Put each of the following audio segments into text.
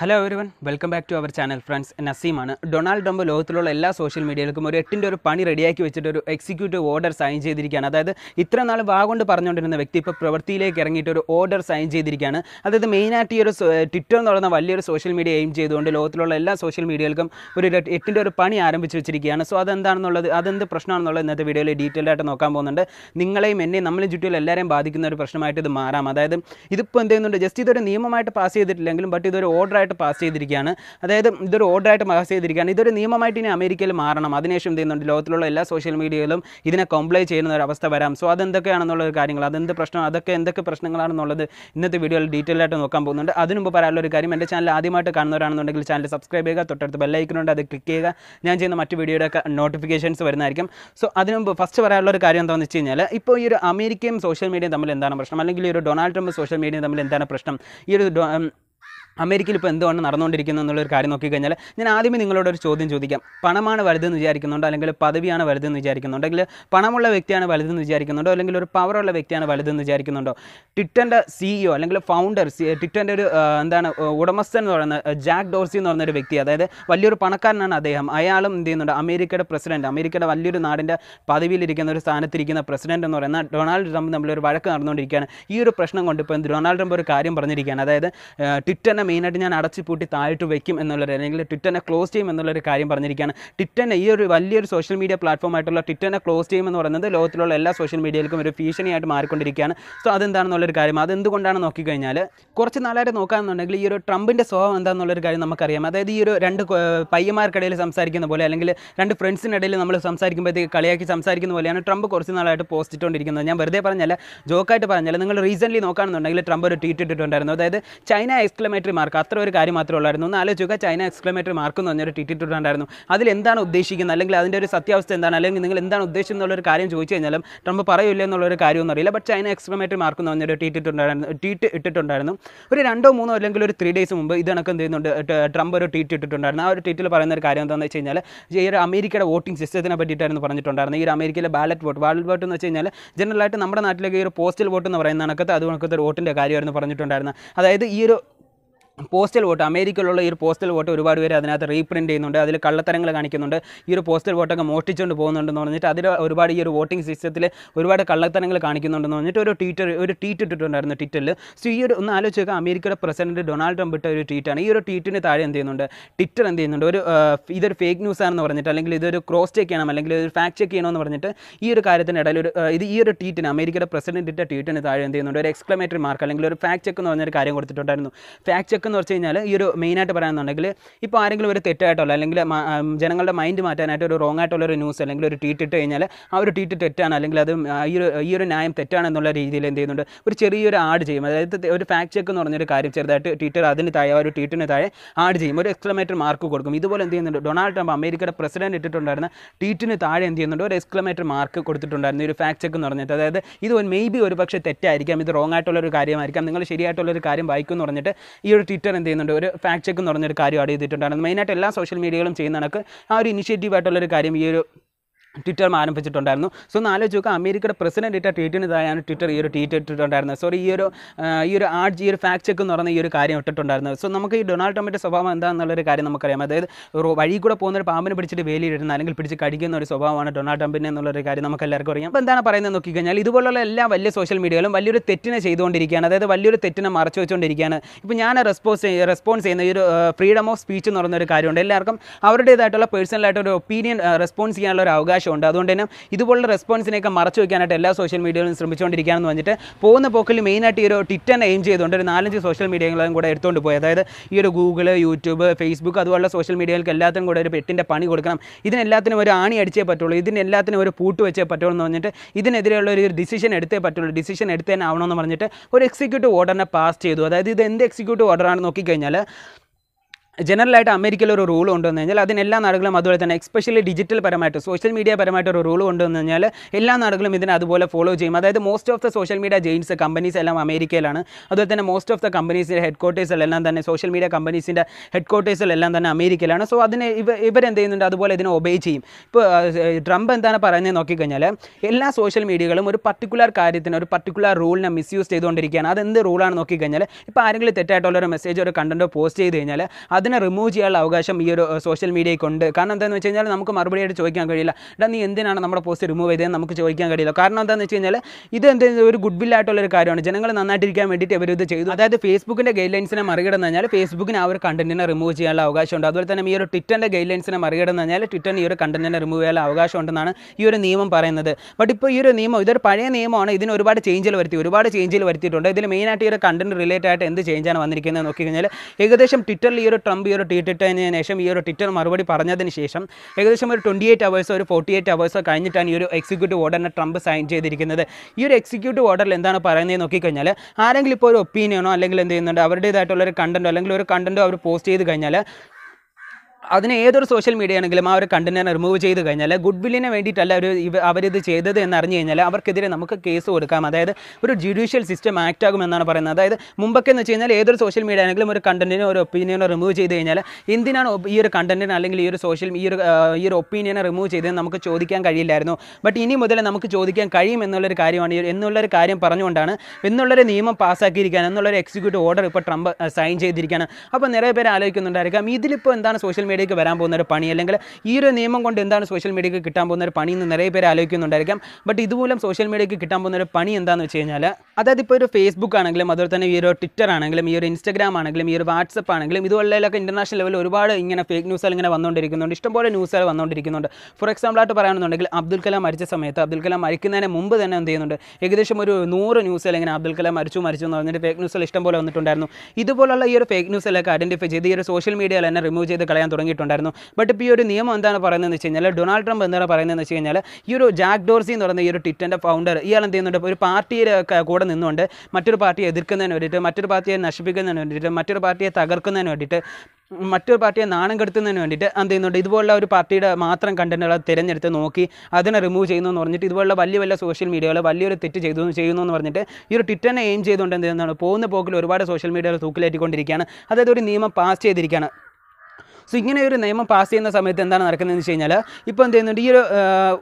hello everyone welcome back to our channel friends നസീമാണ് Donald Trump ലോകത്തിലുള്ള എല്ലാ social മീഡിയകൾക്കും ഒരു എട്ടിൻ്റെ ഒരു പണി റെഡിയാക്കി വെച്ചിട്ട് ഒരു എക്സിക്യൂട്ടീവ് ഓർഡർ സൈൻ ചെയ്തിരിക്കുകയാണ് അതായത് ഇത്ര നാൾ വാഗോണ്ട് പറഞ്ഞുകൊണ്ടിരുന്ന വ്യക്തി ഇപ്പോൾ പ്രവൃത്തിയിലേക്ക് ഇറങ്ങിയിട്ട് ഒരു ഓർഡർ സൈൻ ചെയ്തിരിക്കുകയാണ് അതായത് മെയിനായിട്ട് ഈ ഒരു ട്വിറ്റർ എന്ന് പറയുന്ന വലിയൊരു സോഷ്യൽ മീഡിയ എയിം ചെയ്തുകൊണ്ട് ലോകത്തിലുള്ള എല്ലാ സോഷ്യൽ മീഡിയകൾക്കും ഒരു എട്ടിൻ്റെ ഒരു പണി ആരംഭിച്ച് വെച്ചിരിക്കുകയാണ് സോ അതെന്താണെന്നുള്ളത് അതെന്ത് പ്രശ്നമാണെന്നുള്ളത് ഇന്നത്തെ വീഡിയോയിൽ ഡീറ്റെയിൽ ആയിട്ട് നോക്കാൻ പോകുന്നുണ്ട് നിങ്ങളെയും എന്നെയും നമ്മളും ചുറ്റുമുള്ള എല്ലാവരെയും ബാധിക്കുന്ന ഒരു പ്രശ്നമായിട്ട് ഇത് മാറാം അതായത് ഇതിപ്പോൾ എന്ത് ജസ്റ്റ് ഇതൊരു നിയമമായിട്ട് പാസ് ചെയ്തിട്ടില്ലെങ്കിലും ബട്ട് ഇതൊരു ഓർഡർ ഓർഡറായിട്ട് പാസ് ചെയ്തിരിക്കുകയാണ് അതായത് ഇതൊരു ഓർഡറായിട്ട് പാസ് ചെയ്തിരിക്കുകയാണ് ഇതൊരു നിയമമായിട്ട് ഇനി അമേരിക്കയിൽ മാറണം അതിനുശേഷം ചെയ്യുന്നുണ്ട് ലോകത്തിലുള്ള എല്ലാ സോഷ്യൽ മീഡിയയിലും ഇതിനെ കംപ്ലൈ ചെയ്യുന്ന ഒരു അവസ്ഥ വരാം സോ അതെന്തൊക്കെയാണെന്നുള്ള കാര്യങ്ങൾ അതെന്ത് പ്രശ്നം അതൊക്കെ എന്തൊക്കെ പ്രശ്നങ്ങളാണെന്നുള്ളത് ഇന്നത്തെ വീഡിയോയിൽ ഡീറ്റെയിൽ ആയിട്ട് നോക്കാൻ പോകുന്നുണ്ട് അതിനുമുമ്പ് പറയാനുള്ള ഒരു കാര്യം എൻ്റെ ചാനൽ ആദ്യമായിട്ട് കാണുന്നവരാണെന്നുണ്ടെങ്കിൽ ചാനൽ സബ്സ്ക്രൈബ് ചെയ്യുക തൊട്ടടുത്ത് ബെല്ലൈക്കനുണ്ട് അത് ക്ലിക്ക് ചെയ്യുക ഞാൻ ചെയ്യുന്ന മറ്റ് വീഡിയോയുടെ നോട്ടിഫിക്കേഷൻസ് വരുന്നതായിരിക്കും സോ അതിനുമുമ്പ് ഫസ്റ്റ് പറയാനുള്ള ഒരു കാര്യം എന്താണെന്ന് വെച്ച് കഴിഞ്ഞാൽ ഇപ്പോൾ ഈ ഒരു അമേരിക്കയും സോഷ്യൽ മീഡിയയും തമ്മിൽ എന്താണ് പ്രശ്നം അല്ലെങ്കിൽ ഈ ഒരു ഡൊണാൾഡ് ട്രംപ് സോഷ്യൽ മീഡിയയും തമ്മിൽ എന്താണ് പ്രശ്നം ഈ ഒരു അമേരിക്കയിൽ ഇപ്പോൾ എന്തുകൊണ്ട് നടന്നുകൊണ്ടിരിക്കുന്നത് എന്നുള്ളൊരു കാര്യം നോക്കിക്കഴിഞ്ഞാൽ ഞാൻ ആദ്യമേ നിങ്ങളോട് ഒരു ചോദ്യം ചോദിക്കാം പണമാണ് വലുതെന്ന് വിചാരിക്കുന്നുണ്ടോ അല്ലെങ്കിൽ പദവിയാണ് വലുതെന്ന് വിചാരിക്കുന്നുണ്ടോ അല്ലെങ്കിൽ പണമുള്ള വ്യക്തിയാണ് വലുതെന്ന് വിചാരിക്കുന്നുണ്ടോ അല്ലെങ്കിൽ ഒരു പവറുള്ള വ്യക്തിയാണ് വലുതെന്ന് വിചാരിക്കുന്നുണ്ടോ ട്വിറ്ററിൻ്റെ സിഇഒ e അല്ലെങ്കിൽ ഫൗണ്ടർ ട്വിറ്ററിൻ്റെ ഒരു എന്താണ് ഉടമസ്ഥൻ എന്ന് പറയുന്ന ജാക്ക് ഡോർസി എന്ന് പറയുന്ന ഒരു വ്യക്തി അതായത് വലിയൊരു പണക്കാരനാണ് അദ്ദേഹം അയാളും എന്ത് ചെയ്യുന്നുണ്ട് അമേരിക്കയുടെ പ്രസിഡന്റ് അമേരിക്കയുടെ വലിയൊരു നാടിൻ്റെ പദവിയിലിരിക്കുന്ന ഒരു സ്ഥാനത്തിരിക്കുന്ന പ്രസിഡന്റ് എന്ന് പറയുന്ന ഡൊണാൾഡ് ട്രംപ് ഒരു വഴക്ക് നടന്നുകൊണ്ടിരിക്കുകയാണ് ഈ ഒരു പ്രശ്നം കൊണ്ട് ഇപ്പോൾ ഡൊണാൾഡ് ട്രംപ് ഒരു കാര്യം പറഞ്ഞിരിക്കുകയാണ് അതായത് ട്വിറ്ററിനെ മെയിനായിട്ട് ഞാൻ അടച്ചു പൂട്ടി താഴിട്ട് വെക്കും എന്നുള്ളൊരു അല്ലെങ്കിൽ ട്വിറ്ററിനെ ക്ലോസ് ചെയ്യും എന്നുള്ളൊരു കാര്യം പറഞ്ഞിരിക്കുകയാണ് ട്വിറ്ററിനെ ഈ ഒരു വലിയൊരു സോഷ്യൽ മീഡിയ പ്ലാറ്റ്ഫോം ആയിട്ടുള്ള ട്വിറ്ററിനെ ക്ലോസ് ചെയ്യും എന്ന് പറയുന്നത് ലോകത്തിലുള്ള എല്ലാ സോഷ്യൽ മീഡിയകൾക്കും ഒരു ഭീഷണിയായിട്ട് മാറിക്കൊണ്ടിരിക്കുകയാണ് സോ അതെന്താണെന്നുള്ളൊരു കാര്യം അതെന്തുകൊണ്ടാണ് നോക്കിക്കഴിഞ്ഞാൽ കുറച്ച് നാളായിട്ട് നോക്കുകയാണെന്നുണ്ടെങ്കിൽ ഈ ഒരു ട്രംപിൻ്റെ സ്വഭാവം എന്താണെന്നുള്ളൊരു കാര്യം നമുക്കറിയാം അതായത് ഈ ഒരു രണ്ട് പയ്യന്മാർക്കിടയിൽ സംസാരിക്കുന്ന പോലെ അല്ലെങ്കിൽ രണ്ട് ഫ്രണ്ട്സിനിടയിൽ നമ്മൾ സംസാരിക്കുമ്പോഴത്തേക്ക് കളിയാക്കി സംസാരിക്കുന്ന പോലെയാണ് ട്രംപ് കുറച്ച് നാളായിട്ട് പോസ്റ്റ് ഇട്ടുകൊണ്ടിരിക്കുന്നത് ഞാൻ വെറുതെ പറഞ്ഞല്ല ജോക്കായിട്ട് പറഞ്ഞാൽ നിങ്ങൾ റീസെൻ്റ് നോക്കുകയാണെന്നുണ്ടെങ്കിൽ ട്രംപ് ഒരു ട്വീറ്റ് ഇട്ടിട്ടുണ്ടായിരുന്നു അതായത് ചൈന എക്സ്ക്ലമേറ്ററി മാർക്ക് അത്ര ഒരു കാര്യം മാത്രമേ ഉള്ളായിരുന്നു ഒന്ന് ആലോചിക്കുക ചൈന എക്സ്ക്ലമേറ്ററി മാർക്ക് എന്ന് പറഞ്ഞൊരു ട്വീറ്റ് ഉണ്ടായിരുന്നു അതിൽ എന്താണ് ഉദ്ദേശിക്കുന്നത് അല്ലെങ്കിൽ അതിൻ്റെ ഒരു സത്യാവസ്ഥ എന്താണ് അല്ലെങ്കിൽ നിങ്ങൾ എന്താണ് ഉദ്ദേശിക്കുന്ന ഒരു കാര്യം ചോദിച്ചു കഴിഞ്ഞാലും ട്രംപ് പറയില്ല എന്നുള്ളൊരു കാര്യമൊന്നും അറിയില്ല ബട്ട് ചൈന എക്സ്ക്ലമേറ്ററി മാർക്ക് എന്ന് പറഞ്ഞൊരു ട്വീറ്റ് ഇട്ടിട്ടുണ്ടായിരുന്നു ട്വീറ്റ് ഇട്ടിട്ടുണ്ടായിരുന്നു ഒരു രണ്ടോ മൂന്നോ അല്ലെങ്കിൽ ഒരു ത്രീ ഡേയ്സ് മുമ്പ് ഇതിനൊക്കെ എന്ത് ചെയ്യുന്നുണ്ട് ട്രംപ് ഒരു ട്വീറ്റ് ഇട്ടിട്ടുണ്ടായിരുന്നു ആ ഒരു ട്വീറ്റിൽ പറയുന്ന ഒരു കാര്യം എന്താണെന്ന് വെച്ച് കഴിഞ്ഞാൽ ഈ ഒരു അമേരിക്കയുടെ വോട്ടിംഗ് സിസ്റ്റത്തിനെ പറ്റിയിട്ടായിരുന്നു പറഞ്ഞിട്ടുണ്ടായിരുന്നത് ഈ ഒരു അമേരിക്കയിലെ ബാലറ്റ് വോട്ട് ബാലറ്റ് വോട്ട് എന്ന് വെച്ച് കഴിഞ്ഞാൽ ജനറലായിട്ട് നമ്മുടെ നാട്ടിലേക്ക് ഈ ഒരു പോസ്റ്റൽ വോട്ട് എന്ന് പറയുന്ന കണക്കത്ത് അത് കണക്കത്ത് ഒരു വോട്ടിൻ്റെ കാര്യമായിരുന്നു പറഞ്ഞിട്ടുണ്ടായിരുന്നത് അതായത് ഈ ഒരു പോസ്റ്റൽ വോട്ട് അമേരിക്കയിലുള്ള ഈ ഒരു പോസ്റ്റൽ വോട്ട് ഒരുപാട് പേര് അതിനകത്ത് റീപ്രിൻറ്റ് ചെയ്യുന്നുണ്ട് അതിൽ കള്ളത്തരങ്ങൾ കാണിക്കുന്നുണ്ട് ഈ ഒരു പോസ്റ്റൽ വോട്ടൊക്കെ മോഷ്ടിച്ചുകൊണ്ട് പോകുന്നുണ്ടെന്ന് പറഞ്ഞിട്ട് അതിൽ ഒരുപാട് ഈ ഒരു വോട്ടിംഗ് സിസ്റ്റത്തിൽ ഒരുപാട് കള്ളത്തരങ്ങൾ കാണിക്കുന്നുണ്ടെന്ന് പറഞ്ഞിട്ട് ഒരു ട്വീറ്റർ ഒരു ട്വീറ്റ് ഇട്ടിട്ടുണ്ടായിരുന്നു ട്വിറ്ററിൽ സോ ഈ ഒരു ഒന്ന് ആലോചിച്ച് നോക്കുക അമേരിക്കയുടെ പ്രസിഡന്റ് ഡൊണാൾഡ് ട്രംപ് ഇട്ട ഒരു ട്വീറ്റാണ് ഈ ഒരു ട്വീറ്റിന് താഴെ എന്ത് ചെയ്യുന്നുണ്ട് ട്വിറ്റർ എന്ത് ചെയ്യുന്നുണ്ട് ഒരു ഇതൊരു ഫേക്ക് ന്യൂസ് ആണെന്ന് പറഞ്ഞിട്ട് അല്ലെങ്കിൽ ഇതൊരു ക്രോസ് ചെക്ക് ചെയ്യണം അല്ലെങ്കിൽ ഒരു ഫാക്ട് ചെക്ക് ചെയ്യണമെന്ന് പറഞ്ഞിട്ട് ഈ ഒരു കാര്യത്തിന് ഇടയിൽ ഒരു ഇത് ഈ ഒരു ട്വീറ്റിന് അമേരിക്കയുടെ പ്രസിഡന്റ് ഇട്ട ട്വീറ്റിന് താഴെ എന്ത് ചെയ്യുന്നുണ്ട് ഒരു എക്സ്ക്ലമേറ്ററി മാർക്ക് അല്ലെങ്കിൽ ഒരു ഫാക്ട് ചെക്ക് എന്ന് പറഞ്ഞൊരു കാര്യം കൊടുത്തിട്ടുണ്ടായിരുന്നു ഫാക്ട് ചെക്ക് എന്ന് വെച്ച് കഴിഞ്ഞാൽ ഈ ഒരു മെയിനായിട്ട് പറയാമെന്നുണ്ടെങ്കിൽ ഇപ്പോൾ ആരെങ്കിലും ഒരു തെറ്റായിട്ടുള്ള അല്ലെങ്കിൽ ജനങ്ങളുടെ മൈൻഡ് മാറ്റാനായിട്ട് ഒരു റോങ് ആയിട്ടുള്ള ഒരു ന്യൂസ് അല്ലെങ്കിൽ ഒരു ട്വീറ്റ് ഇട്ട് കഴിഞ്ഞാൽ ആ ഒരു ട്വീറ്റ് തെറ്റാണ് അല്ലെങ്കിൽ അത് ഈ ഒരു ഈ ഒരു ന്യായം തെറ്റാണെന്നുള്ള രീതിയിൽ എന്ത് ചെയ്യുന്നുണ്ട് ഒരു ചെറിയൊരു ആഡ് ചെയ്യും അതായത് ഒരു ഫാക്ട് ചെക്ക് എന്ന് പറഞ്ഞൊരു കാര്യം ചെറുതായിട്ട് ട്വീറ്റർ അതിന് താഴെ ഒരു ട്വീറ്റിന് താഴെ ആഡ് ചെയ്യും ഒരു എക്സ്ക്ലമേറ്റർ മാർക്ക് കൊടുക്കും ഇതുപോലെ എന്ത് ചെയ്യുന്നുണ്ട് ഡൊണാൾഡ് ട്രംപ് അമേരിക്കയുടെ പ്രസിഡന്റ് ഇട്ടിട്ടുണ്ടായിരുന്ന ട്വീറ്റിന് താഴെ എന്ത് ചെയ്യുന്നുണ്ട് ഒരു എക്സ്ക്ലമേറ്റർ മാർക്ക് കൊടുത്തിട്ടുണ്ടായിരുന്നു ഒരു ഫാക്ട് ചെക്ക് എന്ന് പറഞ്ഞിട്ട് അതായത് ഇത് മേ ബി ഒരു പക്ഷേ തെറ്റായിരിക്കാം ഇത് റോങ് ആയിട്ടുള്ള ഒരു കാര്യമായിരിക്കാം നിങ്ങൾ ശരിയായിട്ടുള്ള ഒരു കാര്യം വായിക്കും എന്ന് പറഞ്ഞിട്ട് ഈ ഒരു ട്വിറ്റർ എന്ത് ചെയ്യുന്നുണ്ട് ഒരു ഫാക്ട് ചെക്ക് എന്ന് പറഞ്ഞൊരു കാര്യം ആഡ് ചെയ്തിട്ടുണ്ടായിരുന്നു മെയിനായിട്ട് എല്ലാ സോഷ്യൽ മീഡിയകളും ചെയ്യുന്ന കണക്ക് ആ ഒരു ഇനിഷ്യേറ്റീവ് ആയിട്ടുള്ളൊരു കാര്യം ഈ ഒരു ട്വിറ്റർ ആരംഭിച്ചിട്ടുണ്ടായിരുന്നു സോ ഒന്ന് ആലോചിച്ച് അമേരിക്കയുടെ പ്രസിഡന്റ് ഇട്ട ട്വീറ്റിന് ഇതായാണ് ട്വിറ്റർ ഈ ഒരു ട്വീറ്റ് ഇട്ടിട്ടുണ്ടായിരുന്നത് സോറി ഈ ഒരു ഈ ഒരു ആർ ഈ ഒരു ഫാക്ട് ചെക്ക് എന്ന് പറഞ്ഞ ഈ ഒരു കാര്യം ഇട്ടിട്ടുണ്ടായിരുന്നത് സോ നമുക്ക് ഈ ഡൊണാൾഡ് ട്രംപിൻ്റെ സ്വഭാവം എന്താണെന്നുള്ളൊരു കാര്യം നമുക്കറിയാം അതായത് വഴി കൂടെ പോകുന്ന ഒരു പാമ്പിനെ പിടിച്ചിട്ട് ഇടുന്ന അല്ലെങ്കിൽ പിടിച്ച് കടിക്കുന്ന ഒരു സ്വഭാവമാണ് ഡൊണാൾഡ് എന്നുള്ള ഒരു കാര്യം നമുക്ക് എല്ലാവർക്കും അറിയാം അപ്പോൾ എന്താണ് പറയുന്നത് നോക്കിക്കഴിഞ്ഞാൽ ഇതുപോലുള്ള എല്ലാ വലിയ സോഷ്യൽ മീഡിയകളും വലിയൊരു തെറ്റിനെ ചെയ്തുകൊണ്ടിരിക്കുകയാണ് അതായത് വലിയൊരു തെറ്റിനെ മറച്ചു വെച്ചുകൊണ്ടിരിക്കുകയാണ് ഇപ്പോൾ ഞാൻ റെസ്പോൺസ് റെസ്പോൺസ് ചെയ്യുന്ന ഈ ഒരു ഫ്രീഡം ഓഫ് സ്പീച്ച് എന്ന് പറയുന്ന ഒരു കാര്യമുണ്ട് എല്ലാവർക്കും അവരുടേതായിട്ടുള്ള പേഴ്സണലായിട്ടൊരു ഒപ്പീനിയൻ റെസ്പോൺസ് ചെയ്യാനുള്ള ഒരു അവകാശം ആവശ്യമുണ്ട് അതുകൊണ്ട് തന്നെ ഇതുപോലുള്ള റെസ്പോൺസിനെയൊക്കെ മറച്ചു വയ്ക്കാനായിട്ട് എല്ലാ സോഷ്യൽ മീഡിയകളും ശ്രമിച്ചുകൊണ്ടിരിക്കുകയാണെന്ന് വന്നിട്ട് പോകുന്ന പോക്കിൽ മെയിനായിട്ട് ഈ ഒരു ടിറ്റൻ എയിം ചെയ്തുകൊണ്ട് ഒരു നാലഞ്ച് സോഷ്യൽ മീഡിയകളും കൂടെ എടുത്തുകൊണ്ട് പോയി അതായത് ഈ ഒരു ഗൂഗിൾ യൂട്യൂബ് ഫേസ്ബുക്ക് അതുപോലുള്ള സോഷ്യൽ മീഡിയകൾക്ക് എല്ലാത്തിനും കൂടെ ഒരു പെട്ടിൻ്റെ പണി കൊടുക്കണം ഇതിനെല്ലാത്തിനും ഒരു ആണി അടിച്ചേ പറ്റുള്ളൂ ഇതിനെല്ലാത്തിനും ഒരു പൂട്ട് വെച്ചേ പറ്റുള്ളൂ എന്ന് പറഞ്ഞിട്ട് ഇതിനെതിരെയുള്ള ഒരു ഡിസിഷൻ എടുത്തേ പറ്റുള്ളൂ ഡിസിഷൻ എടുത്തേനാവണമെന്ന് പറഞ്ഞിട്ട് ഒരു എക്സിക്യൂട്ടീവ് ഓർഡറിനെ പാസ് ചെയ്തു അതായത് ഇത് എന്ത് എക്സിക്യൂട്ടീവ് ഓർഡറാണെന്ന് നോക്കിക്കഴിഞ്ഞാൽ ജനറലായിട്ട് അമേരിക്കയിൽ ഒരു റൂൾ കൊണ്ടുവന്നു കഴിഞ്ഞാൽ അതിന് എല്ലാ നാടുകളും അതുപോലെ തന്നെ എക്സ്പെഷ്യലി ഡിജിറ്റൽ പരമായിട്ട് സോഷ്യൽ മീഡിയ പരമായിട്ട് ഒരു റൂൾ കൊണ്ടുവന്നു കഴിഞ്ഞാൽ എല്ലാ നാടുകളും ഇതിനെ അതുപോലെ ഫോളോ ചെയ്യും അതായത് most of the social media giants companies എല്ലാം അമേരിക്കയിലാണ് അതുപോലെ തന്നെ മോസ്റ്റ് ഓഫ് ദ കമ്പനീസിൻ്റെ ഹെഡ് ക്വാർട്ടേഴ്സിലെല്ലാം തന്നെ സോഷ്യൽ മീഡിയ കമ്പനീസിൻ്റെ ഹെഡ് ക്വാർട്ടേഴ്സിലെല്ലാം തന്നെ അമേരിക്കയിലാണ് സോ അതിനെ ഇവ ഇവരെന്ത് ചെയ്യുന്നുണ്ട് അതുപോലെ ഇതിനെ ഒബേ ചെയ്യും ഇപ്പോൾ ട്രംപ് എന്താണ് പറയുന്നത് നോക്കിക്കഴിഞ്ഞാൽ എല്ലാ സോഷ്യൽ മീഡിയകളും ഒരു പർട്ടിക്കുലർ കാര്യത്തിന് ഒരു പർട്ടിക്കുലർ റൂളിനെ മിസ്യൂസ് ചെയ്തുകൊണ്ടിരിക്കുകയാണ് അത് എന്ത് റൂളാണ് നോക്കിക്കഴിഞ്ഞാൽ ഇപ്പോൾ ആരെങ്കിലും തെറ്റായിട്ടുള്ള ഒരു മെസ്സേജ് ഒരു കണ്ടൻറ്റോ പോസ്റ്റ് ചെയ്ത് കഴിഞ്ഞാൽ അത് അതിനെ റിമൂവ് ചെയ്യാനുള്ള അവകാശം ഈ ഒരു സോഷ്യൽ മീഡിയയ്ക്കുണ്ട് കാരണം എന്താണെന്ന് വെച്ച് കഴിഞ്ഞാൽ നമുക്ക് മറുപടിയായിട്ട് ചോദിക്കാൻ കഴിയില്ല എടാ നീ എന്തിനാണ് നമ്മുടെ പോസ്റ്റ് റിമൂവ് ചെയ്തതെന്ന് നമുക്ക് ചോദിക്കാൻ കഴിയില്ല കാരണം എന്താണെന്ന് വെച്ച് കഴിഞ്ഞാൽ ഇത് എന്ത് ഒരു ഗുഡ് ആയിട്ടുള്ള ഒരു കാര്യമാണ് ജനങ്ങൾ നന്നായിട്ടിരിക്കാൻ വേണ്ടിയിട്ട് ഇവർ ചെയ്തു അതായത് ഫേസ്ബുക്കിൻ്റെ ഗൈഡ് ലൈൻസിനെ മറികടന്ന് കഴിഞ്ഞാൽ ഫേസ്ബുക്കിന് ആ ഒരു കണ്ടന്റിനെ റിമൂവ് ചെയ്യാനുള്ള അവകാശമുണ്ട് അതുപോലെ തന്നെ ഈ ഒരു ട്വിറ്ററിൻ്റെ ഗൈഡ് ലൈൻസിനെ മറികടന്ന് കഴിഞ്ഞാൽ ട്വിറ്ററിന് ഈ ഒരു കണ്ടന്റിനെ റിമൂവ് ചെയ്യാനുള്ള അവകാശമുണ്ടെന്നാണ് ഈ ഒരു നിയമം പറയുന്നത് ബട്ട് ഇപ്പോൾ ഈ ഒരു നിയമം ഇതൊരു പഴയ നിയമമാണ് ഇതിന് ഒരുപാട് ചേഞ്ചിൽ വരുത്തി ഒരുപാട് ചേഞ്ചിൽ വരുത്തിയിട്ടുണ്ട് ഇതിൽ മെയിനായിട്ട് ഈ ഒരു കണ്ടന്റ് റിലേറ്റഡ് ആയിട്ട് എന്ത് ചേഞ്ചാണ് വന്നിരിക്കുന്നത് നോക്കി കഴിഞ്ഞാൽ ഏകദേശം ട്വിറ്ററിൽ ഈ ഒരു ട്രംപ് ഈ ഒരു ട്വീറ്റ് ഇട്ടതിന് ശേഷം ഈ ഒരു ട്വിറ്റർ മറുപടി പറഞ്ഞതിന് ശേഷം ഏകദേശം ഒരു ട്വൻറ്റി എയ്റ്റ് അവേഴ്സോ ഒരു ഫോർട്ടി എയ്റ്റ് അവേഴ്സോ കഴിഞ്ഞിട്ടാണ് ഈ ഒരു എക്സിക്യൂട്ടീവ് ഓർഡറിനെ ട്രംപ് സൈൻ ചെയ്തിരിക്കുന്നത് ഈ ഒരു എക്സിക്യൂട്ടീവ് ഓർഡറിൽ എന്താണ് പറയുന്നത് നോക്കിക്കഴിഞ്ഞാൽ ആരെങ്കിലും ഇപ്പോൾ ഒരു ഒപ്പീനിയനോ അല്ലെങ്കിൽ എന്ത് ചെയ്യുന്നുണ്ട് അവരുടേതായിട്ടുള്ള ഒരു കണ്ടൻറ്റോ അല്ലെങ്കിൽ ഒരു കണ്ടൻറ്റോ അവർ പോസ്റ്റ് ചെയ്ത് കഴിഞ്ഞാൽ അതിന് ഏതൊരു സോഷ്യൽ മീഡിയ ആണെങ്കിലും ആ ഒരു കണ്ടന്റിനെ റിമൂവ് ചെയ്ത് കഴിഞ്ഞാൽ ഗുഡ് വില്ലിന് വേണ്ടിയിട്ടല്ല ഒരു അവരിത് ചെയ്തത് എന്ന് അറിഞ്ഞു കഴിഞ്ഞാൽ അവർക്കെതിരെ നമുക്ക് കേസ് കൊടുക്കാം അതായത് ഒരു ജുഡീഷ്യൽ സിസ്റ്റം ആക്ട് ആകും എന്നാണ് പറയുന്നത് അതായത് മുമ്പൊക്കെ എന്ന് വെച്ച് കഴിഞ്ഞാൽ ഏതൊരു സോഷ്യൽ മീഡിയ ആണെങ്കിലും ഒരു കണ്ടന്റിനോ ഒരു ഒപ്പീനിയനോ റിമൂവ് ചെയ്ത് കഴിഞ്ഞാൽ എന്തിനാണ് ഈ ഒരു കണ്ടന്റിന് അല്ലെങ്കിൽ ഈ ഒരു സോഷ്യൽ ഈ ഒരു ഈ ഒരു ഒപ്പീനിയനെ റിമൂവ് ചെയ്തതെന്ന് നമുക്ക് ചോദിക്കാൻ കഴിയില്ലായിരുന്നു ബട്ട് ഇനി മുതൽ നമുക്ക് ചോദിക്കാൻ കഴിയും എന്നുള്ളൊരു കാര്യമാണ് എന്നുള്ളൊരു കാര്യം പറഞ്ഞുകൊണ്ടാണ് എന്നുള്ളൊരു നിയമം പാസ്സാക്കിയിരിക്കാൻ എന്നുള്ളൊരു എക്സിക്യൂട്ടീവ് ഓർഡർ ഇപ്പോൾ ട്രംപ് സൈൻ ചെയ്തിരിക്കുകയാണ് അപ്പോൾ നിറയെ പേര് ആലോചിക്കുന്നുണ്ടായിരിക്കാം ഇതിലിപ്പോൾ എന്താണ് സോഷ്യൽ മീഡിയ മീഡിയയ്ക്ക് വരാൻ പോകുന്ന ഒരു പണി അല്ലെങ്കിൽ ഈ ഒരു നിയമം കൊണ്ട് എന്താണ് സോഷ്യൽ മീഡിയയ്ക്ക് കിട്ടാൻ പോകുന്ന ഒരു പണി എന്ന് നിറയെ പേര് ആലോചിക്കുന്നുണ്ടായിരിക്കാം ബട്ട് ഇതുമൂലം സോഷ്യൽ മീഡിയയ്ക്ക് കിട്ടാൻ പോകുന്ന ഒരു പണി എന്താണെന്ന് വെച്ച് കഴിഞ്ഞാൽ അതായത് ഇപ്പോൾ ഒരു ഫേസ്ബുക്ക് ആണെങ്കിലും അതുപോലെ തന്നെ ഈ ഒരു ട്വിറ്റർ ആണെങ്കിലും ഈ ഒരു ഇൻസ്റ്റാഗ്രാം ആണെങ്കിലും ഈ ഒരു വാട്സപ്പ് ആണെങ്കിലും ഇതുപോലെയൊക്കെ ഇൻ്റർനാഷണൽ ലെവലിൽ ഒരുപാട് ഇങ്ങനെ ഫേക്ക് ന്യൂസുകൾ ഇങ്ങനെ വന്നുകൊണ്ടിരിക്കുന്നുണ്ട് ഇഷ്ടംപോലെ ന്യൂസുകൾ വന്നുകൊണ്ടിരിക്കുന്നുണ്ട് ഫോർ എക്സാമ്പിൾ ആയിട്ട് പറയുകയാണെന്നുണ്ടെങ്കിൽ അബ്ദുൽ കലാം മരിച്ച സമയത്ത് അബ്ദുൽ കലാം മരിക്കുന്നതിന് മുമ്പ് തന്നെ എന്ത് ചെയ്യുന്നുണ്ട് ഏകദേശം ഒരു നൂറ് ന്യൂസുകൾ ഇങ്ങനെ അബ്ദുൽ കലാം മരിച്ചു മരിച്ചു എന്ന് പറഞ്ഞിട്ട് ഫേക്ക് ന്യൂസുകൾ ഇഷ്ടംപോലെ വന്നിട്ടുണ്ടായിരുന്നു ഇതുപോലുള്ള ഈ ഒരു ഫേക്ക് ന്യൂസിലൊക്കെ ഐഡൻറ്റിഫൈ ചെയ്ത് ഈ ഒരു സോഷ്യൽ മീഡിയയിൽ തന്നെ റിമൂവ് ചെയ്ത് കളയാൻ തുടങ്ങിയിട്ടുണ്ടായിരുന്നു ബട്ട് ഇപ്പോൾ ഈ ഒരു നിയമം എന്താണ് പറയുന്നതെന്ന് വെച്ച് കഴിഞ്ഞാൽ ഡൊണാൾഡ് ട്രംപ് എന്താണ് പറയുന്നതെന്ന് വെച്ച് കഴിഞ്ഞാൽ ഈ ഒരു ജാക്ക് ഡോർസി എന്ന് പറയുന്ന ഈ ഒരു ട്വിറ്ററിൻ്റെ ഫൗണ്ടർ ഇയാൾ എന്ത് ചെയ്യുന്നുണ്ട് ഒരു പാർട്ടിയുടെ കൂടെ നിന്നുകൊണ്ട് മറ്റൊരു പാർട്ടിയെ എതിർക്കുന്നതിന് വേണ്ടിയിട്ട് മറ്റൊരു പാർട്ടിയെ നശിപ്പിക്കുന്നതിന് വേണ്ടിയിട്ട് മറ്റൊരു പാർട്ടിയെ തകർക്കുന്നതിന് വേണ്ടിയിട്ട് മറ്റൊരു പാർട്ടിയെ നാണം കെടുത്തുന്നതിന് വേണ്ടിയിട്ട് എന്ത് ചെയ്യുന്നുണ്ട് ഇതുപോലുള്ള ഒരു പാർട്ടിയുടെ മാത്രം കണ്ടൻറ്റുകൾ തിരഞ്ഞെടുത്ത് നോക്കി അതിനെ റിമൂവ് ചെയ്യുന്നു എന്ന് പറഞ്ഞിട്ട് ഇതുപോലുള്ള വലിയ വലിയ സോഷ്യൽ മീഡിയകൾ വലിയൊരു തെറ്റ് ചെയ്തു ചെയ്യുന്നു എന്ന് പറഞ്ഞിട്ട് ഈ ഒരു ട്വിറ്ററിനെ എയിം ചെയ്തുകൊണ്ട് എന്ത് ചെയ്യുന്നതാണ് പോകുന്ന പോക്കിൽ ഒരുപാട് സോഷ്യൽ മീഡിയകൾ തൂക്കിലേറ്റിക്കൊണ്ടിരിക്കുകയാണ് അതായത് ഒരു നിയമം പാസ് ചെയ്തിരിക്കുകയാണ് സോ ഇങ്ങനെ ഒരു നിയമം പാസ് ചെയ്യുന്ന സമയത്ത് എന്താണ് നടക്കുന്നതെന്ന് വെച്ച് കഴിഞ്ഞാൽ ഇപ്പോൾ എന്ത് ചെയ്യുന്നുണ്ട് ഈ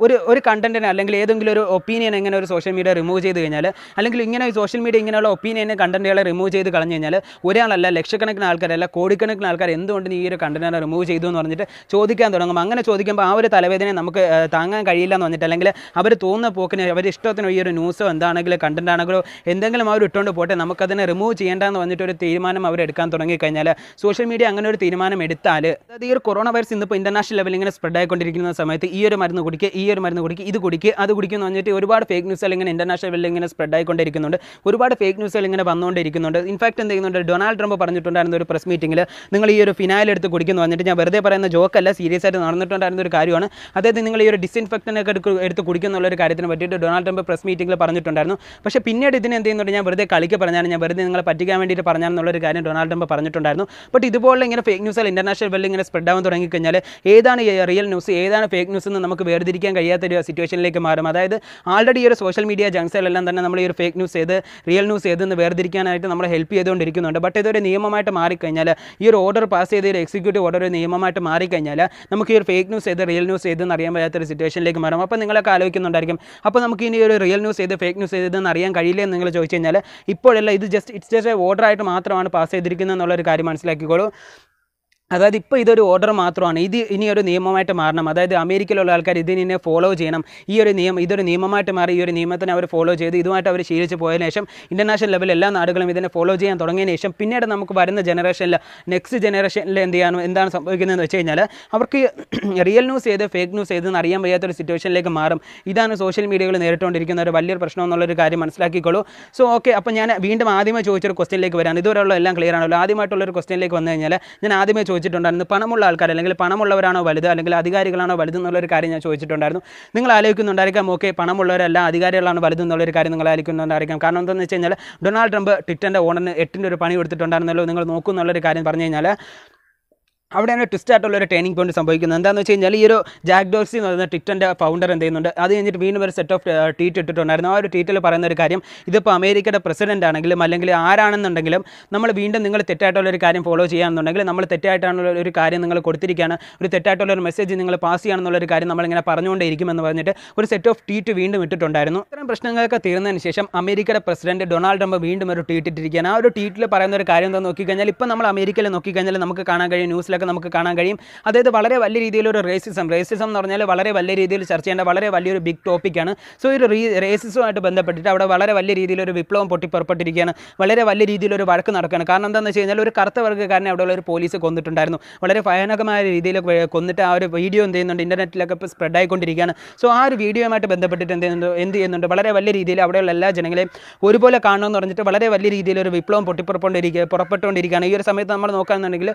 ഒരു ഒരു കണ്ടൻറ്റിനെ അല്ലെങ്കിൽ ഏതെങ്കിലും ഒരു ഒപ്പീനിയൻ എങ്ങനെ ഒരു സോഷ്യൽ മീഡിയ റിമൂവ് ചെയ്ത് കഴിഞ്ഞാൽ അല്ലെങ്കിൽ ഇങ്ങനെ സോഷ്യൽ മീഡിയ ഇങ്ങനെയുള്ള ഒപ്പീനിയനെ കണ്ടൻറ്റുകളെ റിമൂവ് ചെയ്ത് കളഞ്ഞു കഴിഞ്ഞാൽ ഒരാളല്ല ലക്ഷക്കണക്കിന് ആൾക്കാരല്ല കോടിക്കണക്കിന് ആൾക്കാർ എന്തുകൊണ്ട് ഈ ഒരു കണ്ടൻറ്റിനെ റിമൂവ് ചെയ്തു എന്ന് പറഞ്ഞിട്ട് ചോദിക്കാൻ തുടങ്ങും അങ്ങനെ ചോദിക്കുമ്പോൾ ആ ഒരു തലവേദന നമുക്ക് താങ്ങാൻ കഴിയില്ല എന്ന് പറഞ്ഞിട്ട് അല്ലെങ്കിൽ അവർ തോന്നുന്ന പോക്കിന് അവർ ഇഷ്ടത്തിനോ ഈ ഒരു ന്യൂസോ എന്താണെങ്കിലും കണ്ടൻറ് ആണെങ്കിലോ എന്തെങ്കിലും അവർ ഇട്ടുകൊണ്ട് പോട്ടെ നമുക്കതിനെ റിമൂവ് ചെയ്യേണ്ടെന്ന് വന്നിട്ട് തീരുമാനം അവരെടുക്കാൻ തുടങ്ങിക്കഴിഞ്ഞാൽ സോഷ്യൽ മീഡിയ അങ്ങനെ ഒരു തീരുമാനം എടുത്താൽ അതായത് ഈ ഒരു കൊറോണ വൈറസ് ഇന്നിപ്പോൾ ഇന്റർനാഷണൽ ലെവലിൽ ഇങ്ങനെ സ്പ്രെഡ് ആയിക്കൊണ്ടിരിക്കുന്ന സമയത്ത് ഈ ഒരു മരുന്ന് കുടിക്കുക ഈ ഒരു മരുന്ന് കുടിക്കുക ഇത് കുടിക്കുക അത് കുടിക്കുക പറഞ്ഞിട്ട് ഒരുപാട് ഫേക്ക് ന്യൂസുകൾ ഇങ്ങനെ ഇന്റർനാഷണൽ ലെവലിൽ ഇങ്ങനെ സ്പ്രെഡ് ആയിക്കൊണ്ടിരിക്കുന്നുണ്ട് ഒരുപാട് ഫേക്ക് ന്യൂസുകൾ ഇങ്ങനെ വന്നുകൊണ്ടിരിക്കുന്നുണ്ട് ഇൻഫാക്ട് എന്ത് ചെയ്യുന്നുണ്ട് ഡൊണാൾഡ് ട്രംപ് പറഞ്ഞിട്ടുണ്ടായിരുന്ന ഒരു പ്രസ് മീറ്റിംഗിൽ നിങ്ങൾ ഈ ഒരു ഫിനായിൽ എടുത്ത് കുടിക്കുന്നു പറഞ്ഞിട്ട് ഞാൻ വെറുതെ പറയുന്ന ജോക്കല്ല സീരിയസ് ആയിട്ട് നടന്നിട്ടുണ്ടായിരുന്ന ഒരു കാര്യമാണ് അതായത് നിങ്ങൾ ഈ ഒരു ഡിസ്ഇൻഫെക്ടനൊക്കെ എടുത്ത് കുടിക്കുന്നുള്ള ഒരു കാര്യത്തിന് പറ്റിയിട്ട് ഡൊണാൾഡ് ട്രംപ് പ്രസ് മീറ്റിംഗിൽ പറഞ്ഞിട്ടുണ്ടായിരുന്നു പക്ഷേ പിന്നീട് ഇതിനെ എന്ത് ചെയ്യുന്നുണ്ട് ഞാൻ വെറുതെ കളിക്ക് പറഞ്ഞാണ് ഞാൻ വെറുതെ നിങ്ങളെ പറ്റിക്കാൻ വേണ്ടിയിട്ട് ഒരു കാര്യം ഡൊണാൾഡ് ട്രംപ് പറഞ്ഞിട്ടുണ്ടായിരുന്നു ബട്ട് ഇതുപോലെ ഇങ്ങനെ ഫേക്ക് ന്യൂസ് ഇന്റർനാഷണൽ ലെവലിൽ ഇങ്ങനെ സ്പ്രെഡ് ആവാൻ തുടങ്ങിക്കഴിഞ്ഞാൽ ഏതാണ് റിയൽ ന്യൂസ് ഏതാണ് ഫേക്ക് ന്യൂസ് എന്ന് നമുക്ക് വേർതിരിക്കാൻ കഴിയാത്ത ഒരു സിറ്റുവേഷനിലേക്ക് മാറും അതായത് ആൾറെഡി ഈ ഒരു സോഷ്യൽ മീഡിയ ജംഗ്സിലെല്ലാം തന്നെ നമ്മൾ ഈ ഒരു ഫേക്ക് ന്യൂസ് ഏത് റിയൽ ന്യൂസ് ഏതെന്ന് വേർതിരിക്കാനായിട്ട് നമ്മളെ ഹെൽപ്പ് ചെയ്തുകൊണ്ടിരിക്കുന്നുണ്ട് ബട്ട് ഇതൊരു നിയമമായിട്ട് മാറിക്കഴിഞ്ഞാൽ ഈ ഒരു ഓർഡർ പാസ് ചെയ്ത് ഒരു എക്സിക്യൂട്ടീവ് ഓർഡർ ഒരു നിയമമായിട്ട് മാറിക്കഴിഞ്ഞാൽ നമുക്ക് ഈ ഒരു ഫേക്ക് ന്യൂസ് ഏത് റിയൽ ന്യൂസ് ഏതെന്ന് അറിയാൻ പറ്റാത്ത ഒരു സിറ്റുവേഷനിലേക്ക് മാറും അപ്പോൾ നിങ്ങളൊക്കെ ആലോചിക്കുന്നുണ്ടായിരിക്കും അപ്പോൾ നമുക്ക് ഇനി ഒരു റിയൽ ന്യൂസ് ഏത് ഫേക്ക് ന്യൂസ് ഏതെന്ന് അറിയാൻ കഴിയില്ല എന്ന് നിങ്ങൾ ചോദിച്ചു കഴിഞ്ഞാൽ ഇപ്പോഴല്ല ഇത് ജസ്റ്റ് ഇറ്റ്സ് ജസ്റ്റ് ഓർഡർ ആയിട്ട് മാത്രമാണ് പാസ് ചെയ്തിരിക്കുന്നത് എന്നുള്ളൊരു കാര്യം മനസ്സിലാക്കിക്കോളൂ അതായത് ഇപ്പോൾ ഇതൊരു ഓർഡർ മാത്രമാണ് ഇത് ഇനി ഒരു നിയമമായിട്ട് മാറണം അതായത് അമേരിക്കയിലുള്ള ആൾക്കാർ ഇതിനെ ഫോളോ ചെയ്യണം ഈ ഒരു നിയമം ഇതൊരു നിയമമായിട്ട് മാറി ഈ ഒരു നിയമത്തിന് അവർ ഫോളോ ചെയ്ത് ഇതുമായിട്ട് അവർ ശീലിച്ച് പോയതിനു ശേഷം ഇൻ്റർനാഷണൽ ലെവലിൽ എല്ലാ നാടുകളും ഇതിനെ ഫോളോ ചെയ്യാൻ തുടങ്ങിയതിന് ശേഷം പിന്നീട് നമുക്ക് വരുന്ന ജനറേഷനിൽ നെക്സ്റ്റ് ജനറേഷനിൽ എന്ത് ചെയ്യാനും എന്താണ് സംഭവിക്കുന്നതെന്ന് വെച്ച് കഴിഞ്ഞാൽ അവർക്ക് റിയൽ ന്യൂസ് ചെയ്ത് ഫേക്ക് ന്യൂസ് ഏതെന്ന് അറിയാൻ വയ്യാത്തൊരു സിറ്റുവേഷനിലേക്ക് മാറും ഇതാണ് സോഷ്യൽ മീഡിയകൾ നേരിട്ടുകൊണ്ടിരിക്കുന്ന ഒരു വലിയൊരു പ്രശ്നം എന്നുള്ളൊരു കാര്യം മനസ്സിലാക്കിക്കോളൂ സോ ഓക്കെ അപ്പോൾ ഞാൻ വീണ്ടും ആദ്യമേ ചോദിച്ചൊരു ക്വസ്റ്റിനിലേക്ക് വരാൻ ഇതുവരെയുള്ള എല്ലാം ക്ലിയർ ആണല്ലോ ആദ്യമായിട്ടുള്ളൊരു ക്വസ്റ്റിനിലേക്ക് വന്നു കഴിഞ്ഞാൽ ഞാൻ ആദ്യമേ ചോദിച്ചിട്ടുണ്ടായിരുന്നു പണമുള്ള ആൾക്കാർ അല്ലെങ്കിൽ പണമുള്ളവരാണോ വലുത് അല്ലെങ്കിൽ അധികാരികളാണോ വലുത് എന്നുള്ളൊരു കാര്യം ഞാൻ ചോദിച്ചിട്ടുണ്ടായിരുന്നു നിങ്ങൾ ആലോചിക്കുന്നുണ്ടായിരിക്കാം ഓക്കെ പണമുള്ളവരല്ല അധികാരികളാണ് വലുത് എന്നുള്ളൊരു കാര്യം നിങ്ങൾ ആലോചിക്കുന്നുണ്ടായിരിക്കാം കാരണം എന്താണെന്ന് വെച്ച് കഴിഞ്ഞാൽ ഡൊണാൾഡ് ട്രംപ് ട്വിറ്ററിൻ്റെ ഓണറിന് എട്ടിൻ്റെ ഒരു പണി കൊടുത്തിട്ടുണ്ടായിരുന്നല്ലോ നിങ്ങൾ നോക്കൂ എന്നുള്ളൊരു കാര്യം പറഞ്ഞു കഴിഞ്ഞാൽ അവിടെ തന്നെ ട്വിസ്റ്റ് ആയിട്ടുള്ള ഒരു ടേണിംഗ് പോയിന്റ് സംഭവിക്കുന്നത് എന്താണെന്ന് വെച്ച് കഴിഞ്ഞാൽ ഈ ഒരു ജാക്ഡോക്സി എന്ന് പറയുന്ന ട്വിറ്ററിൻ്റെ ഫൗണ്ടർ എന്ത് ചെയ്യുന്നുണ്ട് അത് കഴിഞ്ഞിട്ട് വീണ്ടും ഒരു സെറ്റ് ഓഫ് ട്വീറ്റ് ഇട്ടിട്ടുണ്ടായിരുന്നു ആ ഒരു ട്വീറ്റിൽ പറയുന്ന ഒരു കാര്യം ഇതിപ്പോൾ അമേരിക്കയുടെ പ്രസിഡന്റ് ആണെങ്കിലും അല്ലെങ്കിൽ ആരാണെന്നുണ്ടെങ്കിലും നമ്മൾ വീണ്ടും നിങ്ങൾ തെറ്റായിട്ടുള്ള ഒരു കാര്യം ഫോളോ ചെയ്യാമെന്നുണ്ടെങ്കിൽ നമ്മൾ തെറ്റായിട്ടാണുള്ള ഒരു കാര്യം നിങ്ങൾ കൊടുത്തിരിക്കുകയാണ് ഒരു തെറ്റായിട്ടുള്ള ഒരു മെസ്സേജ് നിങ്ങൾ പാസ് ചെയ്യാമെന്നുള്ള ഒരു കാര്യം നമ്മളിങ്ങനെ പറഞ്ഞുകൊണ്ടിരിക്കുമെന്ന് എന്ന് പറഞ്ഞിട്ട് ഒരു സെറ്റ് ഓഫ് ട്വീറ്റ് വീണ്ടും ഇട്ടിട്ടുണ്ടായിരുന്നു ഇത്തരം പ്രശ്നങ്ങളൊക്കെ തീർന്നതിന് ശേഷം അമേരിക്കയുടെ പ്രസിഡന്റ് ഡൊണാൾഡ് ട്രംപ് വീണ്ടും ഒരു ട്വീറ്റ് ഇട്ടിരിക്കുകയാണ് ആ ഒരു ട്വീറ്റിൽ പറയുന്ന ഒരു കാര്യം എന്താ നോക്കിക്കഴിഞ്ഞാൽ ഇപ്പം നമ്മൾ അമേരിക്കയിൽ നോക്കിക്കഴിഞ്ഞാൽ നമുക്ക് കാണാൻ കഴിയും ന്യൂസിൽ കാര്യങ്ങളിലൊക്കെ നമുക്ക് കാണാൻ കഴിയും അതായത് വളരെ വലിയ രീതിയിലൊരു റേസിസം റേസിസം എന്ന് പറഞ്ഞാൽ വളരെ വലിയ രീതിയിൽ ചർച്ച ചെയ്യേണ്ട വളരെ വലിയൊരു ബിഗ് ടോപ്പിക്കാണ് സോ ഒരു റീ ബന്ധപ്പെട്ടിട്ട് അവിടെ വളരെ വലിയ രീതിയിലൊരു വിപ്ലവം പൊട്ടിപ്പുറപ്പെട്ടിരിക്കുകയാണ് വളരെ വലിയ രീതിയിലൊരു വഴക്ക് നടക്കുകയാണ് കാരണം എന്താണെന്ന് വെച്ച് കഴിഞ്ഞാൽ ഒരു കറുത്ത വർഗ്ഗക്കാരനെ അവിടെയുള്ള ഒരു പോലീസ് കൊന്നിട്ടുണ്ടായിരുന്നു വളരെ ഭയാനകമായ രീതിയിൽ കൊന്നിട്ട് ആ ഒരു വീഡിയോ എന്ത് ചെയ്യുന്നുണ്ട് ഇൻ്റർനെറ്റിലൊക്കെ ഇപ്പോൾ സ്പ്രെഡ് ആയിക്കൊണ്ടിരിക്കുകയാണ് സോ ആ ഒരു വീഡിയോയുമായിട്ട് ബന്ധപ്പെട്ടിട്ട് എന്ത് ചെയ്യുന്നുണ്ട് എന്ത് ചെയ്യുന്നുണ്ട് വളരെ വലിയ രീതിയിൽ അവിടെയുള്ള എല്ലാ ജനങ്ങളെയും ഒരുപോലെ കാണണമെന്ന് പറഞ്ഞിട്ട് വളരെ വലിയ രീതിയിൽ ഒരു വിപ്ലവം പൊട്ടിപ്പുറപ്പെട്ടിരിക്കുക പുറപ്പെട്ടുകൊണ്ടിരിക്കുകയാണ് ഈ ഒരു സമയത്ത് നമ്മൾ നോക്കുകയാണെന്നുണ്ടെങ്കിൽ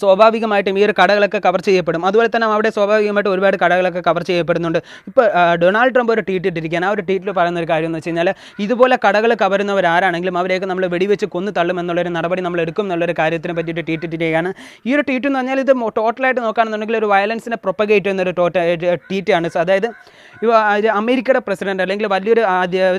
സ്വാഭാവികമായിട്ടും ഈ ഒരു കടകളൊക്കെ കവർ ചെയ്യപ്പെടും അതുപോലെ തന്നെ അവിടെ സ്വാഭാവികമായിട്ട് ഒരുപാട് കടകളൊക്കെ കവർ ചെയ്യപ്പെടുന്നുണ്ട് ഇപ്പോൾ ഡൊണാൾഡ് ട്രംപ് ഒരു ട്വീറ്റ് ഇട്ടിരിക്കുകയാണ് ആ ഒരു ട്വീറ്റിൽ പറയുന്ന ഒരു കാര്യം എന്ന് വെച്ച് കഴിഞ്ഞാൽ ഇതുപോലെ കടകൾ കവരുന്നവർ ആരാണെങ്കിലും അവരെയൊക്കെ നമ്മൾ വെടിവെച്ച് കൊന്നു തള്ളും എന്നുള്ളൊരു നടപടി നമ്മൾ എടുക്കും എന്നുള്ളൊരു കാര്യത്തിനെ പറ്റിയിട്ട് ട്വീറ്റ് ഇട്ടിരിക്കുകയാണ് ഈ ഒരു ട്വീറ്റ് എന്ന് പറഞ്ഞാൽ ഇത് ടോട്ടലായിട്ട് നോക്കുകയാണെന്നുണ്ടെങ്കിൽ ഒരു വയലൻസിനെ പ്രൊപ്പഗേറ്റ് ഒരു ടോട്ട tota, ട്വീറ്റാണ് അതായത് ഇപ്പോൾ അമേരിക്കയുടെ പ്രസിഡന്റ് അല്ലെങ്കിൽ വലിയൊരു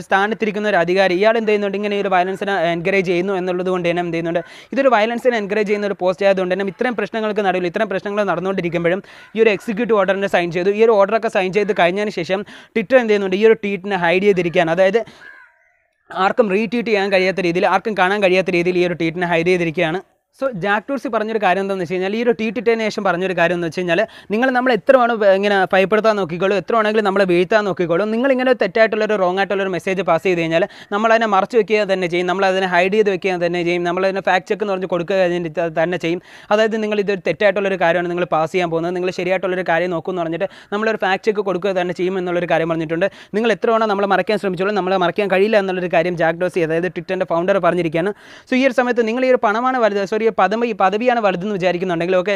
സ്ഥാനത്തിരിക്കുന്ന ഒരു അധികാരി ഇയാൾ എന്ത് ചെയ്യുന്നുണ്ട് ഇങ്ങനെ ഒരു വയലൻസിനെ എൻകറേജ് ചെയ്യുന്നു എന്നുള്ളത് കൊണ്ട് തന്നെ എന്ത് ചെയ്യുന്നുണ്ട് ഇതൊരു വയലൻസിനെ എൻകറേജ് ചെയ്യുന്ന ഒരു പോസ്റ്റ് ആയതുകൊണ്ട് തന്നെ ഇത്രയും പ്രശ്നങ്ങൾക്ക് നടുവിൽ ഇത്രയും പ്രശ്നങ്ങൾ നടന്നുകൊണ്ടിരിക്കുമ്പോഴും ഈ ഒരു എക്സിക്യൂട്ടീവ് ഓർഡറിനെ സൈൻ ചെയ്തു ഈ ഒരു ഓർഡറൊക്കെ സൈൻ ചെയ്ത് കഴിഞ്ഞതിന് ശേഷം ട്വിറ്റർ എന്ത് ചെയ്യുന്നുണ്ട് ഈ ഒരു ട്വീറ്റിനെ ഹൈഡ് ചെയ്തിരിക്കുകയാണ് അതായത് ആർക്കും റീട്വീറ്റ് ചെയ്യാൻ കഴിയാത്ത രീതിയിൽ ആർക്കും കാണാൻ കഴിയാത്ത രീതിയിൽ ഈ ഒരു ട്വീറ്റിനെ ഹൈഡ് ചെയ്തിരിക്കുകയാണ് സോ ജാക്ക് ടൂർസി പറഞ്ഞൊരു കാര്യം എന്താണെന്ന് വെച്ച് കഴിഞ്ഞാൽ ഈ ഒരു ടി ടിട്ടതിന് ശേഷം പറഞ്ഞൊരു കാര്യം എന്ന് വെച്ച് കഴിഞ്ഞാൽ നിങ്ങൾ നമ്മൾ എത്ര വേണോ ഇങ്ങനെ ഭയപ്പെടുത്താൻ നോക്കിക്കോളൂ എത്ര വേണമെങ്കിലും നമ്മളെ വീഴ്ത്താൻ നോക്കിക്കോളൂ നിങ്ങൾ ഇങ്ങനെ തെറ്റായിട്ടുള്ളൊരു റോങ് ആയിട്ടുള്ളൊരു മെസ്സേജ് പാസ് ചെയ്ത് കഴിഞ്ഞാൽ നമ്മളതിനെ അതിനെ മറച്ചു വെക്കുക തന്നെ ചെയ്യും നമ്മളതിനെ ഹൈഡ് ചെയ്ത് വെക്കുക തന്നെ ചെയ്യും നമ്മളതിനെ അതിനെ ഫാക്ട് ചെക്ക് എന്ന് പറഞ്ഞ് കൊടുക്കുക തന്നെ ചെയ്യും അതായത് നിങ്ങൾ ഇതൊരു തെറ്റായിട്ടുള്ളൊരു കാര്യമാണ് നിങ്ങൾ പാസ് ചെയ്യാൻ പോകുന്നത് നിങ്ങൾ ശരിയായിട്ടുള്ളൊരു കാര്യം നോക്കുമെന്ന് പറഞ്ഞിട്ട് നമ്മളൊരു ഫാക്ട് ചെക്ക് കൊടുക്കുക തന്നെ ചെയ്യും എന്നുള്ളൊരു കാര്യം പറഞ്ഞിട്ടുണ്ട് നിങ്ങൾ എത്ര വേണം നമ്മളെ മറയ്ക്കാൻ ശ്രമിച്ചോളൂ നമ്മളെ മറയ്ക്കാൻ കഴിയില്ല എന്നുള്ളൊരു കാര്യം ജാക്ക് ഡോസി അതായത് ട്വിറ്ററിൻ്റെ ഫൗണ്ടർ പറഞ്ഞിരിക്കുകയാണ് സോ ഈ ഒരു സമയത്ത് നിങ്ങൾ ഈ ഒരു പണമാണ് വലുത് സോറി നേടിയ പദവി പദവിയാണ് വലുതെന്ന് വിചാരിക്കുന്നുണ്ടെങ്കിൽ ഓക്കെ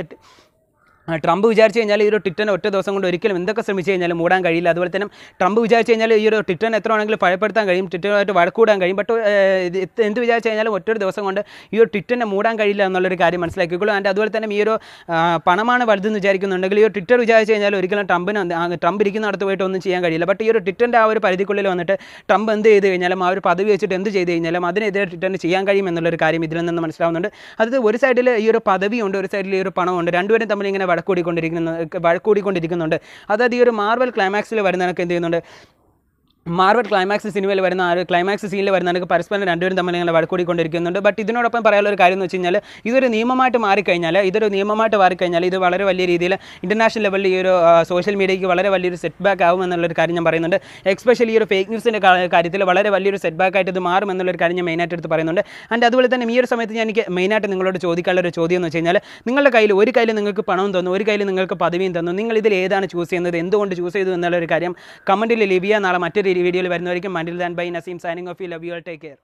ട്രംപ് വിചാരിച്ചു കഴിഞ്ഞാൽ ഈ ഒരു ട്വിറ്ററിനെ ഒറ്റ ദിവസം കൊണ്ട് ഒരിക്കലും എന്തൊക്കെ ശ്രമിച്ചു കഴിഞ്ഞാലും മൂടാൻ കഴിയില്ല അതുപോലെ തന്നെ ട്രംപ് വിചാരിച്ചു കഴിഞ്ഞാൽ ഈ ഒരു ട്വിറ്ററിനെ എത്ര ആണെങ്കിലും ഭയപ്പെടുത്താൻ കഴിയും ട്വിറ്ററുമായിട്ട് വഴക്കൂടാൻ കഴിയും ബട്ട് എന്ത് വിചാരിച്ചു കഴിഞ്ഞാലും ഒറ്റൊരു ദിവസം കൊണ്ട് ഈ ഒരു ട്വിറ്ററിനെ മൂടാൻ കഴിയില്ല എന്നുള്ളൊരു കാര്യം മനസ്സിലാക്കിക്കോളൂ ആൻഡ് അതുപോലെ തന്നെ ഈ ഒരു പണമാണ് വലുതെന്ന് വിചാരിക്കുന്നുണ്ടെങ്കിൽ ഈ ഒരു ട്വിറ്റർ വിചാരിച്ചു കഴിഞ്ഞാൽ ഒരിക്കലും ട്രംപിന് ട്രംപ് ഇരിക്കുന്നിടത്ത് പോയിട്ട് ഒന്നും ചെയ്യാൻ കഴിയില്ല ബട്ട് ഈ ഒരു ട്വിറ്ററിൻ്റെ ആ ഒരു പരിധിക്കുള്ളിൽ വന്നിട്ട് ട്രംപ് എന്ത് ചെയ്ത് കഴിഞ്ഞാലും ആ ഒരു പദവി വെച്ചിട്ട് എന്ത് ചെയ്ത് കഴിഞ്ഞാലും അതിനെതിരെ ട്വിറ്ററിന് ചെയ്യാൻ കഴിയും എന്നുള്ളൊരു കാര്യം ഇതിൽ നിന്ന് മനസ്സിലാവുന്നുണ്ട് അത് ഒരു സൈഡിൽ ഈ ഒരു പദവിയുണ്ട് ഒരു സൈഡിൽ ഈ ഒരു പണമുണ്ട് രണ്ടുപേരും തമ്മിൽ ഇങ്ങനെ വഴക്കൂടിക്കൊണ്ടിരിക്കുന്ന വഴക്കൂടിക്കൊണ്ടിരിക്കുന്നുണ്ട് അതായത് ഈ ഒരു മാർവൽ ക്ലൈമാക്സിൽ വരുന്നതിനൊക്കെ എന്ത് ചെയ്യുന്നുണ്ട് മാർവൽ ക്ലൈമാക്സ് സിനിമയിൽ വരുന്ന ആ ഒരു ക്ലൈമാക്സ് സീനിൽ വരുന്നവർക്ക് പരസ്പരം രണ്ടുപേരും തമ്മിൽ ഇങ്ങനെ വഴക്കൂടിക്കൊണ്ടിരിക്കുന്നുണ്ട് ബട്ട് ഇതിനോടൊപ്പം പറയാനുള്ള ഒരു കാര്യം എന്ന് വെച്ച് കഴിഞ്ഞാൽ ഇതൊരു നിയമമായിട്ട് മാറിക്കഴിഞ്ഞാൽ ഇതൊരു നിയമമായിട്ട് മാറിക്കഴിഞ്ഞാൽ ഇത് വളരെ വലിയ രീതിയിൽ ഇൻ്റർനാഷണൽ ലെവലിൽ ഈ ഒരു സോഷ്യൽ മീഡിയയ്ക്ക് വളരെ വലിയൊരു സെറ്റ് ബാക്ക് ആവും എന്നുള്ളൊരു കാര്യം ഞാൻ പറയുന്നുണ്ട് എക്സ്പെഷ്യലി ഈ ഒരു ഫേക്ക് ന്യൂസിൻ്റെ കാര്യത്തിൽ വളരെ വലിയൊരു സെറ്റ് ബാക്ക് ആയിട്ട് ഇത് മാറും എന്നുള്ളൊരു കാര്യം ഞാൻ മെയിനായിട്ട് എടുത്ത് പറയുന്നുണ്ട് ആൻഡ് അതുപോലെ തന്നെ ഈ ഒരു സമയത്ത് ഞാൻ എനിക്ക് മെയിനായിട്ട് നിങ്ങളോട് ചോദിക്കാനുള്ള ഒരു ചോദ്യം എന്ന് വെച്ച് കഴിഞ്ഞാൽ നിങ്ങളുടെ കയ്യിൽ ഒരു കയ്യിൽ നിങ്ങൾക്ക് പണവും തന്നു ഒരു കയ്യിൽ നിങ്ങൾക്ക് പദവിയും തന്നു നിങ്ങൾ ഇതിൽ ഏതാണ് ചൂസ് ചെയ്യുന്നത് എന്തുകൊണ്ട് ചൂസ് ചെയ്തു എന്നുള്ളൊരു കാര്യം കമൻറ്റിൽ ലീവ് നാളെ മറ്റൊരു വീഡിയോയിൽ വരുന്നവരേക്കും until then bye Naseem signing off you love you all take care